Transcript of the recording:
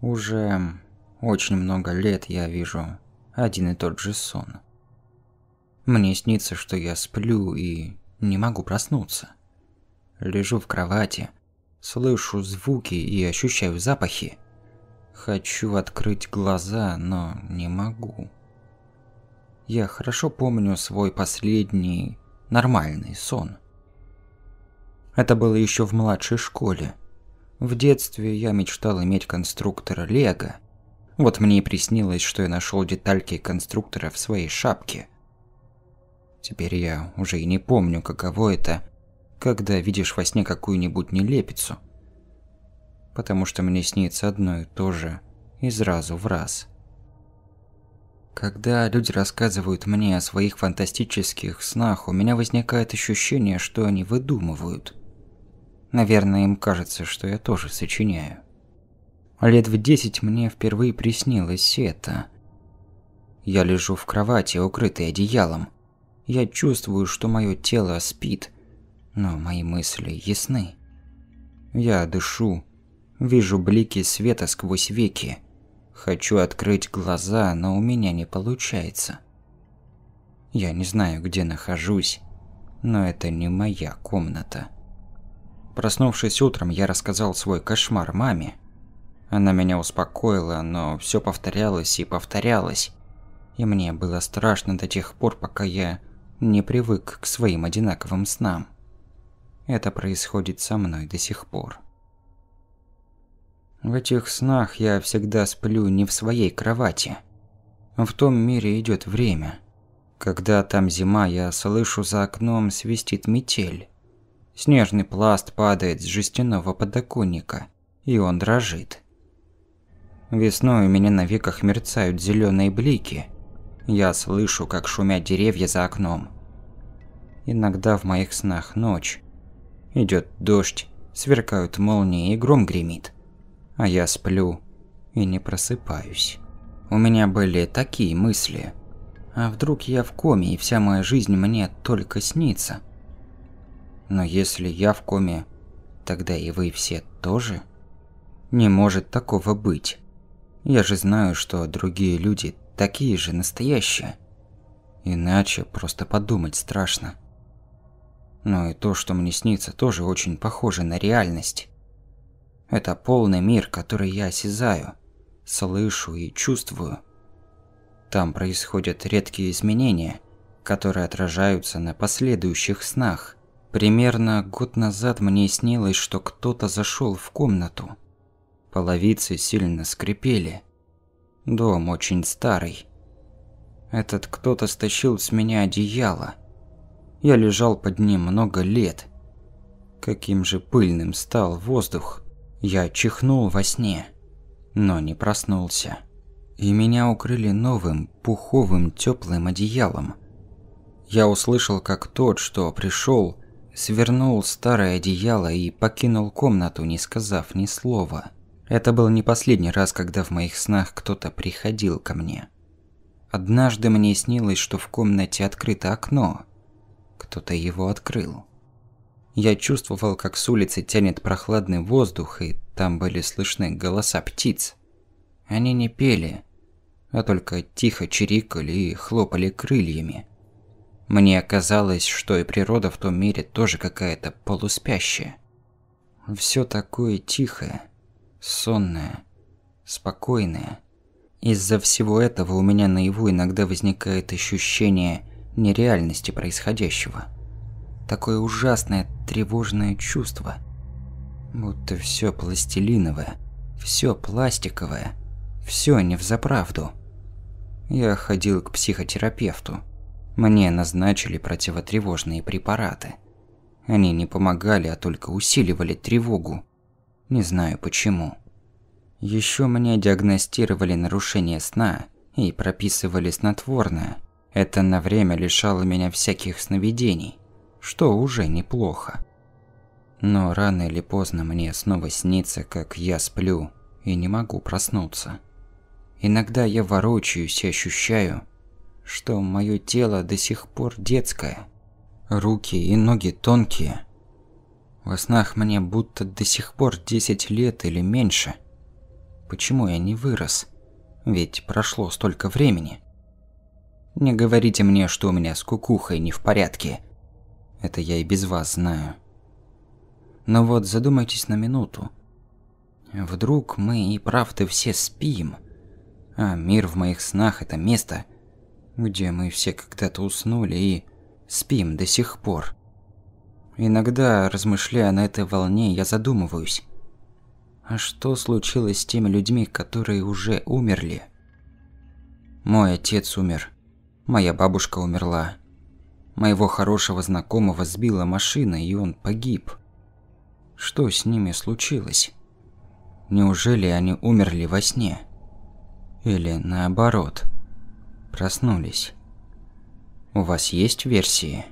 Уже очень много лет я вижу один и тот же сон. Мне снится, что я сплю и не могу проснуться. Лежу в кровати, слышу звуки и ощущаю запахи. Хочу открыть глаза, но не могу. Я хорошо помню свой последний нормальный сон. Это было еще в младшей школе. В детстве я мечтал иметь конструктор Лего. Вот мне и приснилось, что я нашел детальки конструктора в своей шапке. Теперь я уже и не помню, каково это, когда видишь во сне какую-нибудь нелепицу. Потому что мне снится одно и то же, и сразу в раз. Когда люди рассказывают мне о своих фантастических снах, у меня возникает ощущение, что они выдумывают – Наверное, им кажется, что я тоже сочиняю. Лет в десять мне впервые приснилось это. Я лежу в кровати, укрытый одеялом. Я чувствую, что мое тело спит, но мои мысли ясны. Я дышу, вижу блики света сквозь веки. Хочу открыть глаза, но у меня не получается. Я не знаю, где нахожусь, но это не моя комната. Проснувшись утром, я рассказал свой кошмар маме. Она меня успокоила, но все повторялось и повторялось. И мне было страшно до тех пор, пока я не привык к своим одинаковым снам. Это происходит со мной до сих пор. В этих снах я всегда сплю не в своей кровати. В том мире идет время. Когда там зима, я слышу за окном свистит метель. Снежный пласт падает с жестяного подоконника, и он дрожит. Весной у меня на веках мерцают зеленые блики. Я слышу, как шумят деревья за окном. Иногда в моих снах ночь. Идет дождь, сверкают молнии и гром гремит. А я сплю и не просыпаюсь. У меня были такие мысли. А вдруг я в коме и вся моя жизнь мне только снится? Но если я в коме, тогда и вы все тоже? Не может такого быть. Я же знаю, что другие люди такие же настоящие. Иначе просто подумать страшно. Но и то, что мне снится, тоже очень похоже на реальность. Это полный мир, который я осязаю, слышу и чувствую. Там происходят редкие изменения, которые отражаются на последующих снах. Примерно год назад мне снилось, что кто-то зашел в комнату. Половицы сильно скрипели. Дом очень старый. Этот кто-то стащил с меня одеяло. Я лежал под ним много лет. Каким же пыльным стал воздух. Я чихнул во сне, но не проснулся. И меня укрыли новым, пуховым, теплым одеялом. Я услышал, как тот, что пришел, свернул старое одеяло и покинул комнату, не сказав ни слова. Это был не последний раз, когда в моих снах кто-то приходил ко мне. Однажды мне снилось, что в комнате открыто окно. Кто-то его открыл. Я чувствовал, как с улицы тянет прохладный воздух, и там были слышны голоса птиц. Они не пели, а только тихо чирикали и хлопали крыльями – мне казалось, что и природа в том мире тоже какая-то полуспящая. Все такое тихое, сонное, спокойное. Из-за всего этого у меня наяву иногда возникает ощущение нереальности происходящего. Такое ужасное тревожное чувство. Будто все пластилиновое, все пластиковое, все не в взаправду. Я ходил к психотерапевту. Мне назначили противотревожные препараты. Они не помогали, а только усиливали тревогу. Не знаю почему. Еще мне диагностировали нарушение сна и прописывали снотворное. Это на время лишало меня всяких сновидений, что уже неплохо. Но рано или поздно мне снова снится, как я сплю и не могу проснуться. Иногда я ворочаюсь и ощущаю, что мое тело до сих пор детское. Руки и ноги тонкие. Во снах мне будто до сих пор 10 лет или меньше. Почему я не вырос? Ведь прошло столько времени. Не говорите мне, что у меня с кукухой не в порядке. Это я и без вас знаю. Но вот задумайтесь на минуту. Вдруг мы и правда все спим, а мир в моих снах – это место – где мы все когда-то уснули и спим до сих пор. Иногда, размышляя на этой волне, я задумываюсь. А что случилось с теми людьми, которые уже умерли? Мой отец умер. Моя бабушка умерла. Моего хорошего знакомого сбила машина, и он погиб. Что с ними случилось? Неужели они умерли во сне? Или наоборот – проснулись. У вас есть версии?